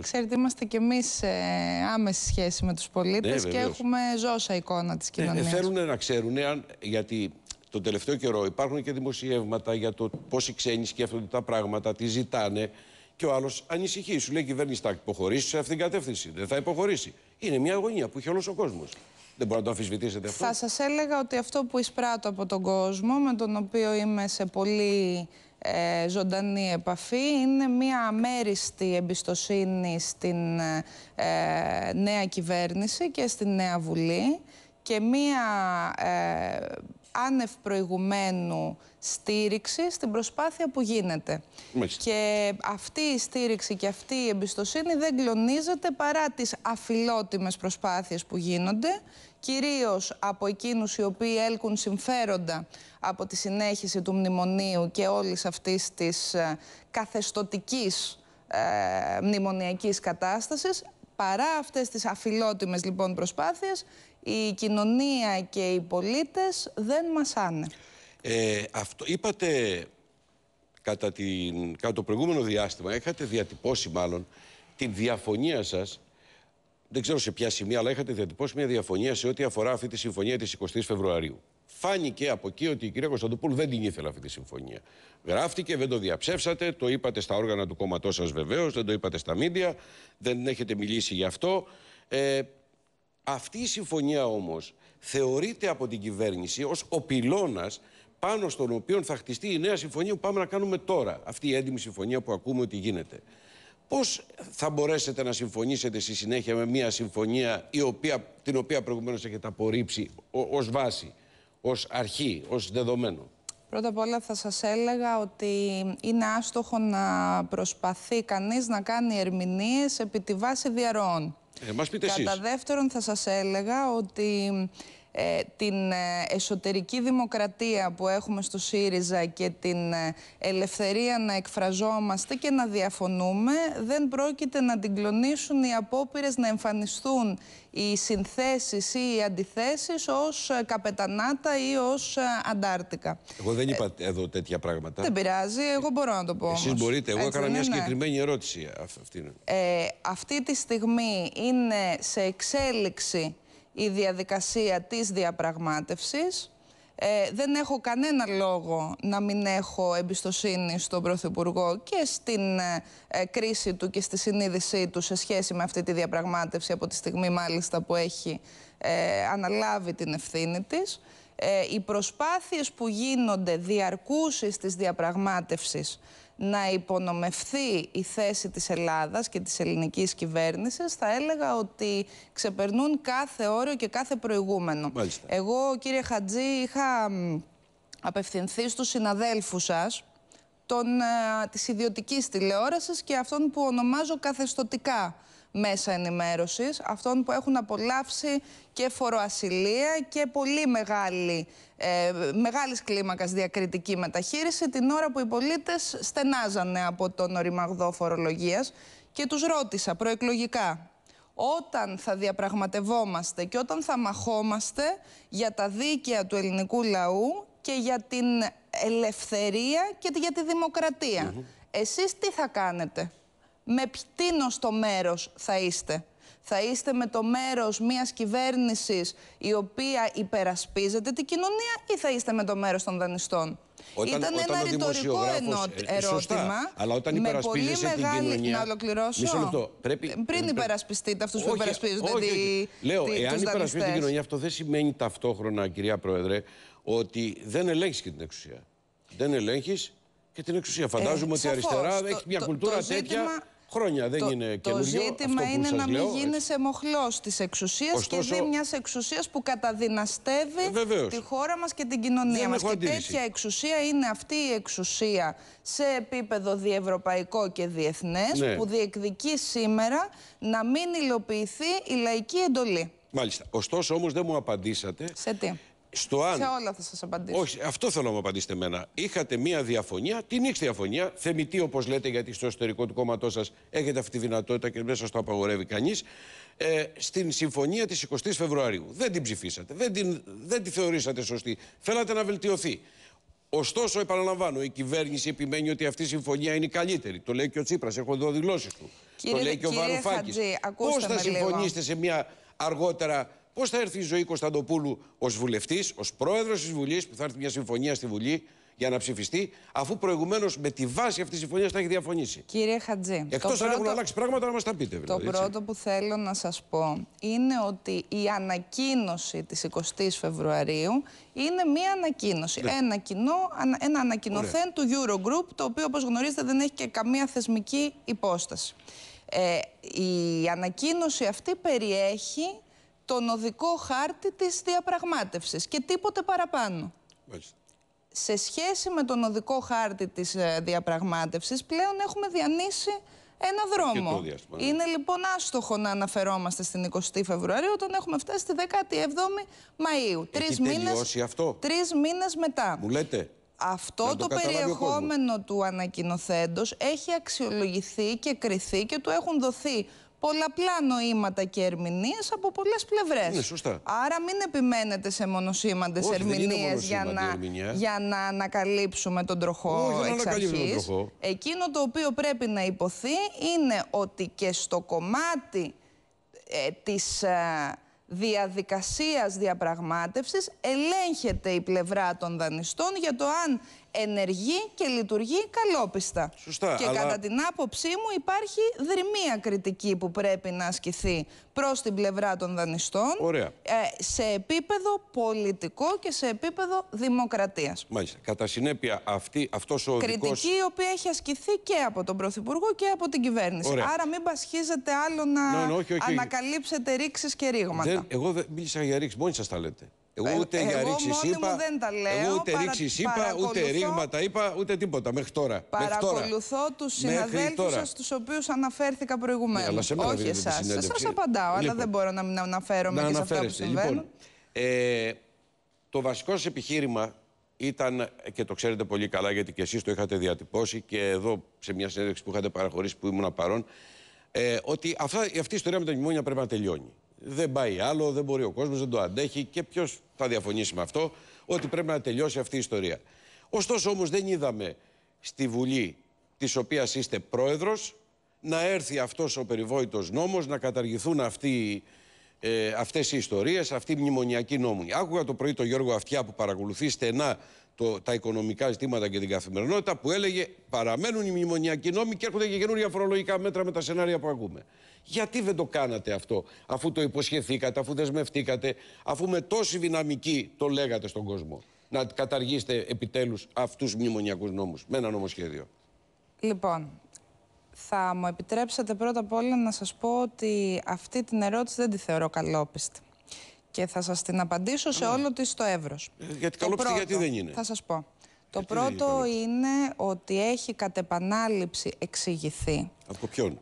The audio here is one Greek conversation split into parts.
Ξέρετε, είμαστε κι εμείς ε, άμεση σχέση με τους πολίτες ναι, και έχουμε ζώσα εικόνα της ε, κοινωνίας. Ναι, ε, θέλουν να ξέρουν, αν, γιατί τον τελευταίο καιρό υπάρχουν και δημοσιεύματα για το πώ οι ξένοι σκέφτονται τα πράγματα, τι ζητάνε. Και ο άλλος ανησυχεί. Σου λέει η κυβέρνηση θα υποχωρήσει σε αυτήν την κατεύθυνση. Δεν θα υποχωρήσει. Είναι μια αγωνία που έχει όλος ο κόσμος. Δεν μπορεί να το αμφισβητήσετε αυτό. Θα σας έλεγα ότι αυτό που εισπράττω από τον κόσμο, με τον οποίο είμαι σε πολύ ε, ζωντανή επαφή. Είναι μια αμέριστη εμπιστοσύνη στην ε, νέα κυβέρνηση και στην νέα Βουλή και μια ε, άνευ προηγουμένου στήριξη στην προσπάθεια που γίνεται. Και αυτή η στήριξη και αυτή η εμπιστοσύνη δεν κλονίζεται παρά τις αφιλότιμες προσπάθειες που γίνονται, κυρίως από εκείνους οι οποίοι έλκουν συμφέροντα από τη συνέχιση του μνημονίου και όλης αυτής της ε, καθεστοτικής ε, μνημονιακής κατάστασης, παρά αυτές τις αφιλότιμες λοιπόν προσπάθειες η κοινωνία και οι πολίτες δεν μασάνε. Ε, αυτό είπατε κατά, την, κατά το προηγούμενο διάστημα, είχατε διατυπώσει μάλλον την διαφωνία σας δεν ξέρω σε ποια σημεία, αλλά είχατε διατυπώσει μια διαφωνία σε ό,τι αφορά αυτή τη συμφωνία της 20η Φεβρουαρίου. Φάνηκε από εκεί ότι κυρία Κωνσταντοπούλου δεν την ήθελε αυτή τη συμφωνία. Γράφτηκε, δεν το διαψεύσατε, το είπατε στα όργανα του κόμματός σας βεβαίως, δεν το είπατε στα μίντια, δεν έχετε μιλήσει γι' αυτό. Ε, αυτή η συμφωνία όμως θεωρείται από την κυβέρνηση ως ο πυλώνας πάνω στον οποίο θα χτιστεί η νέα συμφωνία που πάμε να κάνουμε τώρα. Αυτή η έντιμη συμφωνία που ακούμε ότι γίνεται. Πώς θα μπορέσετε να συμφωνήσετε στη συνέχεια με μια συμφωνία η οποία, την οποία προηγουμένως έχετε απορρίψει ως βάση, ως αρχή, ως δεδομένο. Πρώτα απ' όλα θα σας έλεγα ότι είναι άστοχο να προσπαθεί κανείς να κάνει ερμηνείες επί τη βάση διαρροών. Ε, Κατά δεύτερον θα σας έλεγα ότι ε, την ε, εσωτερική δημοκρατία που έχουμε στο ΣΥΡΙΖΑ και την ε, ελευθερία να εκφραζόμαστε και να διαφωνούμε δεν πρόκειται να την κλονίσουν οι απόπειρες να εμφανιστούν οι συνθέσεις ή οι αντιθέσεις ως καπετανάτα ή ως αντάρτικα. Εγώ δεν είπα εδώ τέτοια πράγματα. Δεν πειράζει, εγώ μπορώ να το πω Εσείς μπορείτε, εγώ έκανα μια συγκεκριμένη ερώτηση Ε, αυτή τη στιγμή είναι σε εξέλιξη η διαδικασία της διαπραγμάτευσης. Ε, δεν έχω κανένα λόγο να μην έχω εμπιστοσύνη στον Πρωθυπουργό και στην ε, κρίση του και στη συνείδησή του σε σχέση με αυτή τη διαπραγμάτευση από τη στιγμή μάλιστα που έχει ε, αναλάβει την ευθύνη της. Ε, οι προσπάθειες που γίνονται διαρκούσεις της διαπραγμάτευσης να υπονομευθεί η θέση της Ελλάδας και της ελληνικής κυβέρνησης θα έλεγα ότι ξεπερνούν κάθε όριο και κάθε προηγούμενο. Μάλιστα. Εγώ κύριε Χατζή είχα απευθυνθεί στους συναδέλφους σας τον α, ε, της ιδιωτικής τηλεόρασης και αυτόν που ονομάζω καθεστοτικά μέσα ενημέρωσης, αυτών που έχουν απολαύσει και φοροασυλία και πολύ μεγάλη, ε, μεγάλης κλίμακας διακριτική μεταχείριση την ώρα που οι πολίτες στενάζανε από τον οριμαγδό φορολογίας και τους ρώτησα προεκλογικά όταν θα διαπραγματευόμαστε και όταν θα μαχόμαστε για τα δίκαια του ελληνικού λαού και για την ελευθερία και για τη δημοκρατία. Mm Εσείς τι θα κάνετε με τίνος το μέρος θα είστε. Θα είστε με το μέρος μιας κυβέρνησης η οποία υπερασπίζεται την κοινωνία ή θα είστε με το μέρος των δανειστών. Όταν, Ήταν όταν ένα ρητορικό ε, ε, ερώτημα. Σωστά, αλλά όταν με πολύ μεγάλη... την κοινωνία. Να ολοκληρώσω. Μισό λεπτό. Πρέπει... Ε, πριν υπερασπιστείτε αυτούς που υπερασπίζονται. Όχι, όχι. Τη... Λέω, τη... εάν υπερασπίζεται την κοινωνία, αυτό δεν σημαίνει ταυτόχρονα, κυρία Πρόεδρε, ότι δεν ελέγχεις και την εξουσία. Δεν ελέγχεις και την εξουσία. Φαντάζομαι ότι η αριστερά το, έχει μια κουλτούρα τέτοια Χρόνια δεν το, Το ζήτημα είναι να μην γίνει μοχλό της εξουσίας και δι' μιας εξουσίας που καταδυναστεύει ε, τη χώρα μας και την κοινωνία μα. Και αντίληση. τέτοια εξουσία είναι αυτή η εξουσία σε επίπεδο διευρωπαϊκό και διεθνές ναι. που διεκδικεί σήμερα να μην υλοποιηθεί η λαϊκή εντολή. Μάλιστα. Ωστόσο όμως δεν μου απαντήσατε. Σε τι στο αν... Σε όλα θα σας απαντήσω. Όχι, αυτό θέλω να μου απαντήσετε εμένα. Είχατε μία διαφωνία, την ήξε διαφωνία, θεμητή όπως λέτε, γιατί στο εσωτερικό του κόμματός σας, έχετε αυτή τη δυνατότητα και μέσα σας το απαγορεύει κανείς. ε, στην συμφωνία της 20 η Φεβρουαρίου. Δεν την ψηφίσατε, δεν, την, δεν τη θεωρήσατε σωστή. Θέλατε να βελτιωθεί. Ωστόσο, επαναλαμβάνω, η κυβέρνηση επιμένει ότι αυτή η συμφωνία είναι η καλύτερη. Το λέει και ο Τσίπρας. Έχω εδώ δηλώσεις του. το λέει και ο Βαρουφάκη. Πώς θα συμφωνήσετε σε μια αργότερα Πώς θα έρθει η ζωή Κωνσταντοπούλου ως βουλευτής, ως πρόεδρος της Βουλής, που θα έρθει μια συμφωνία στη Βουλή για να ψηφιστεί, αφού προηγουμένως με τη βάση αυτής της συμφωνίας θα έχει διαφωνήσει. Κύριε Χατζή. Εκτός αν έχουν αλλάξει πράγματα, να μας τα πείτε. Δηλαδή, το πρώτο που θέλω να σας πω είναι ότι η ανακοίνωση της 20η Φεβρουαρίου είναι μία ανακοίνωση. Ναι. Ένα, κοινό, ένα ανακοινωθέν του Eurogroup, το οποίο όπως γνωρίζετε δεν έχει και καμία θεσμική υπόσταση. Ε, η ανακοίνωση αυτή περιέχει τον οδικό χάρτη της διαπραγμάτευσης και τίποτε παραπάνω. Σε σχέση με τον οδικό χάρτη της ε, διαπραγμάτευσης πλέον έχουμε διανύσει ένα δρόμο. Ναι. Είναι λοιπόν άστοχο να αναφερόμαστε στην 20η Φεβρουαρίου όταν έχουμε φτάσει στη 17η Μαΐου. Έχει τρεις μήνες, αυτό. Τρεις μήνες μετά. Μου λέτε. Αυτό το, το περιεχόμενο του ανακοινοθέντος έχει αξιολογηθεί και κριθεί και του έχουν δοθεί πολλαπλά νοήματα και ερμηνείες από πολλές πλευρές. Ναι, σωστά. Άρα μην επιμένετε σε μονοσήμαντες ερμηνείες για, να, για να ανακαλύψουμε τον τροχό Όχι, εξ αρχή. Εκείνο το οποίο πρέπει να υποθεί είναι ότι και στο κομμάτι ε, της... Ε, διαδικασίας διαπραγμάτευσης ελέγχεται η πλευρά των δανειστών για το αν ενεργεί και λειτουργεί καλόπιστα. Σωστά, και κατά την άποψή μου υπάρχει δρυμία κριτική που πρέπει να ασκηθεί προς την πλευρά των δανειστών ε, σε επίπεδο πολιτικό και σε επίπεδο δημοκρατίας. Μάλιστα. Κατά συνέπεια αυτή, αυτός ο Κριτική η οποία έχει ασκηθεί και από τον Πρωθυπουργό και από την κυβέρνηση. Άρα μην πασχίζετε άλλο να ναι, ναι, ανακαλύψετε ρήξεις και ρήγματα. εγώ δεν μίλησα για ρήξεις, μόνοι σας τα λέτε. Ε, ούτε για ρήξη είπα. Ούτε ρίγματα είπα, ούτε ρήγματα είπα, ούτε τίποτα μέχρι τώρα. Παρακολουθώ τους συναδέλφου σας, τους οποίους αναφέρθηκα προηγουμένως. Ε, Όχι εσά. Σας απαντάω, αλλά λοιπόν, δεν μπορώ να μην αναφέρομαι και σε αυτά που συμβαίνουν. Λοιπόν, ε, το βασικό σας επιχείρημα ήταν και το ξέρετε πολύ καλά γιατί και εσείς το είχατε διατυπώσει και εδώ σε μια συνέντευξη που είχατε παραχωρήσει που ήμουν παρόν ε, ότι αυτά, αυτή η ιστορία με τα μνημόνια πρέπει να τελειώνει δεν πάει άλλο, δεν μπορεί ο κόσμος, δεν το αντέχει και ποιος θα διαφωνήσει με αυτό, ότι πρέπει να τελειώσει αυτή η ιστορία. Ωστόσο όμως δεν είδαμε στη Βουλή της οποίας είστε πρόεδρος να έρθει αυτός ο περιβόητος νόμος να καταργηθούν αυτοί ε, αυτές οι ιστορίες, αυτή η μνημονιακή νόμη. Άκουγα το πρωί τον Γιώργο Αυτιά που παρακολουθεί στενά το, τα οικονομικά ζητήματα και την καθημερινότητα που έλεγε παραμένουν οι μνημονιακοί νόμοι και έρχονται και καινούργια φορολογικά μέτρα με τα σενάρια που ακούμε. Γιατί δεν το κάνατε αυτό, αφού το υποσχεθήκατε, αφού δεσμευτήκατε, αφού με τόση δυναμική το λέγατε στον κόσμο. Να καταργήσετε επιτέλους αυτούς τους μνημονιακούς νόμους με ένα νομοσχέδιο. Λοιπόν, θα μου επιτρέψετε πρώτα απ' όλα να σας πω ότι αυτή την ερώτηση δεν τη θεωρώ καλόπιστη. Και θα σας την απαντήσω σε όλο της το εύρος. Γιατί καλόπιστη γιατί δεν είναι. Θα σας πω. Το πρώτο είναι, ότι έχει κατ' επανάληψη εξηγηθεί. Από ποιον.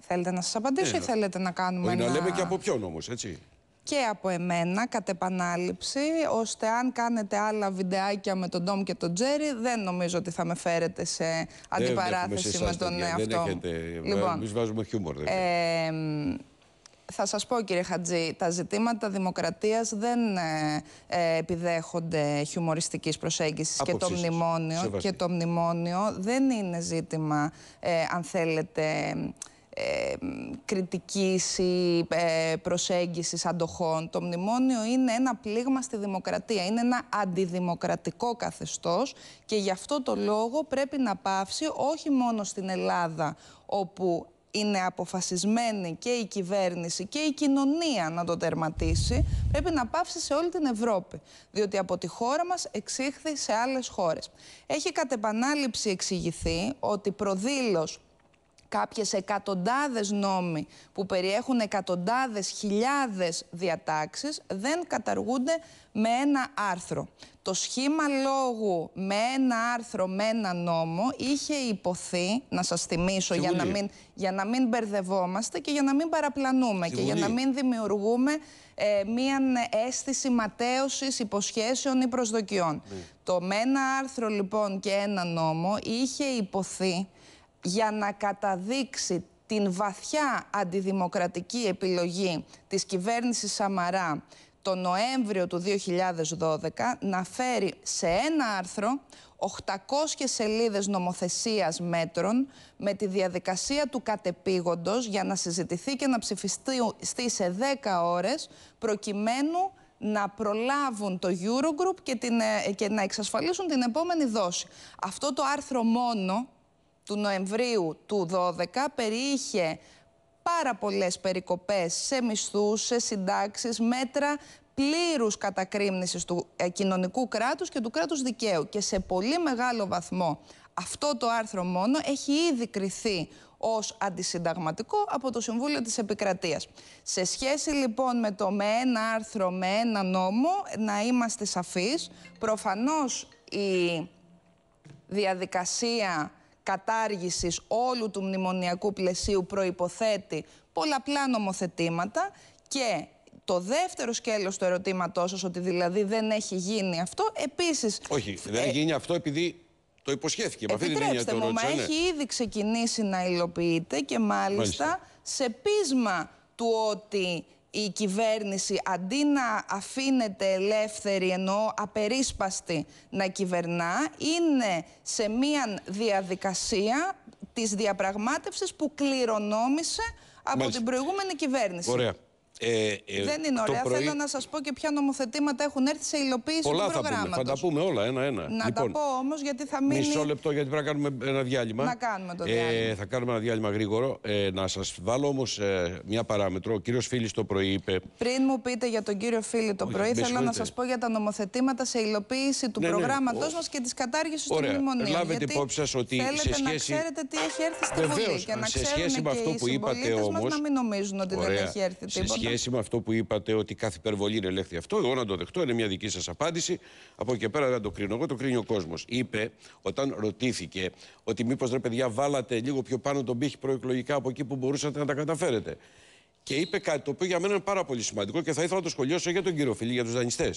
Θέλετε να σας απαντήσω ή θέλετε να κάνουμε ένα... Να λέμε και από ποιον όμως, έτσι και από εμένα κατ' επανάληψη, ώστε αν κάνετε άλλα βιντεάκια με τον Ντόμ και τον Τζέρι, δεν νομίζω ότι θα με φέρετε σε αντιπαράθεση με τον εαυτό μου. Λοιπόν, Εμείς βάζουμε χιούμορ. Ε, θα σας πω κύριε Χατζή, τα ζητήματα δημοκρατίας δεν ε, επιδέχονται χιουμοριστικής προσέγγισης και το, μνημόνιο, και το μνημόνιο δεν είναι ζήτημα, ε, αν θέλετε, ε, κριτικής ή ε, προσέγγισης αντοχών. Το μνημόνιο είναι ένα πλήγμα στη δημοκρατία, είναι ένα αντιδημοκρατικό καθεστώς και γι' αυτό το λόγο πρέπει να πάυσει όχι μόνο στην Ελλάδα όπου είναι αποφασισμένη και η κυβέρνηση και η κοινωνία να το τερματίσει, πρέπει να πάυσει σε όλη την Ευρώπη. Διότι από τη χώρα μας εξήχθη σε άλλες χώρες. Έχει κατ' επανάληψη εξηγηθεί ότι προδήλως κάποιες εκατοντάδες νόμοι που περιέχουν εκατοντάδες χιλιάδες διατάξεις δεν καταργούνται με ένα άρθρο. Το σχήμα λόγου με ένα άρθρο, με ένα νόμο είχε υποθεί, να σας θυμίσω για να, μην, για να μην μπερδευόμαστε και για να μην παραπλανούμε και για να μην δημιουργούμε ε, μία αίσθηση ματέωσης υποσχέσεων ή προσδοκιών. Ναι. Το με ένα άρθρο λοιπόν και ένα νόμο είχε υποθεί για να καταδείξει την βαθιά αντιδημοκρατική επιλογή της κυβέρνησης Σαμαρά το Νοέμβριο του 2012 να φέρει σε ένα άρθρο 800 σελίδες νομοθεσίας μέτρων με τη διαδικασία του κατεπήγοντος για να συζητηθεί και να ψηφιστεί σε 10 ώρες προκειμένου να προλάβουν το Eurogroup και, την, ε, και να εξασφαλίσουν την επόμενη δόση. Αυτό το άρθρο μόνο του Νοεμβρίου του 12 περιείχε πάρα πολλές περικοπές σε μισθούς, σε συντάξεις, μέτρα πλήρους κατακρύμνησης του ε, κοινωνικού κράτους και του κράτους δικαίου. Και σε πολύ μεγάλο βαθμό αυτό το άρθρο μόνο έχει ήδη κριθεί ως αντισυνταγματικό από το Συμβούλιο της Επικρατείας. Σε σχέση λοιπόν με το με ένα άρθρο, με ένα νόμο, να είμαστε σαφείς, προφανώς η διαδικασία κατάργησης όλου του μνημονιακού πλαισίου προϋποθέτει πολλαπλά νομοθετήματα και το δεύτερο σκέλος του ερωτήματός σας ότι δηλαδή δεν έχει γίνει αυτό επίσης... Όχι, δεν έχει γίνει αυτό επειδή το υποσχέθηκε. Επιτρέψτε μου, μα ναι. έχει ήδη ξεκινήσει να υλοποιείται και μάλιστα, μάλιστα. σε πείσμα του ότι η κυβέρνηση αντί να αφήνεται ελεύθερη ενώ απερίσπαστη να κυβερνά είναι σε μία διαδικασία της διαπραγμάτευσης που κληρονόμησε από την προηγούμενη κυβέρνηση. Ε, ε, δεν είναι ωραία. Πρωί... Θέλω να σας πω και ποια νομοθετήματα έχουν έρθει σε υλοποίηση Πολλά του προγράμματο. Θα, θα τα πούμε όλα ένα-ένα. Να λοιπόν, τα πω όμως γιατί θα μείνει. Μισό λεπτό γιατί πρέπει να κάνουμε ένα διάλειμμα. Να κάνουμε το ε, διάλειμμα. Ε, θα κάνουμε ένα διάλειμμα γρήγορο. Ε, να σας βάλω όμως ε, μια παράμετρο. Ο κύριος Φίλης το πρωί είπε. Πριν μου πείτε για τον κύριο Φίλη το πρωί, θέλω να σας πω για τα νομοθετήματα σε υλοποίηση του ναι, προγράμματο ναι. μας και της κατάργησης του μνημονίου. Λάβετε υπόψη σας ότι. σχέση. να ξέρετε τι έχει έρθει στη Βουλή και να ξέρετε. και οι συμπολίτες μας Να μην νομίζουν ότι δεν έχει έρθει τίποτα σχέση με αυτό που είπατε ότι κάθε υπερβολή είναι ελεύθερη αυτό, εγώ να το δεχτώ, είναι μια δική σας απάντηση. Από εκεί πέρα δεν το κρίνω εγώ, το κρίνει ο κόσμος. Είπε όταν ρωτήθηκε ότι μήπως ρε παιδιά βάλατε λίγο πιο πάνω τον πύχη προεκλογικά από εκεί που μπορούσατε να τα καταφέρετε. Και είπε κάτι το οποίο για μένα είναι πάρα πολύ σημαντικό και θα ήθελα να το σχολιάσω για τον κύριο Φίλη, για τους δανειστές.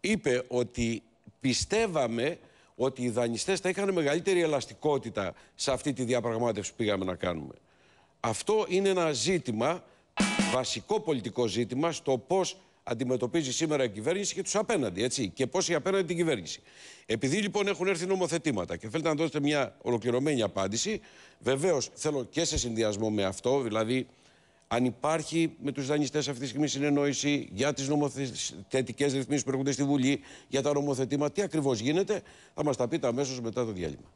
Είπε ότι πιστεύαμε ότι οι δανειστές θα είχαν μεγαλύτερη ελαστικότητα σε αυτή τη διαπραγμάτευση που πήγαμε να κάνουμε. Αυτό είναι ένα ζήτημα βασικό πολιτικό ζήτημα στο πώς αντιμετωπίζει σήμερα η κυβέρνηση και τους απέναντι. Έτσι, και πώς η απέναντι την κυβέρνηση. Επειδή λοιπόν έχουν έρθει νομοθετήματα και θέλετε να δώσετε μια ολοκληρωμένη απάντηση, βεβαίως θέλω και σε συνδυασμό με αυτό, δηλαδή αν υπάρχει με τους δανειστές αυτή τη στιγμή συνεννόηση για τις νομοθετικέ ρυθμίσεις που έρχονται στη Βουλή, για τα νομοθετήματα, τι ακριβώς γίνεται, θα μας τα πείτε αμέσως μετά το διάλειμμα.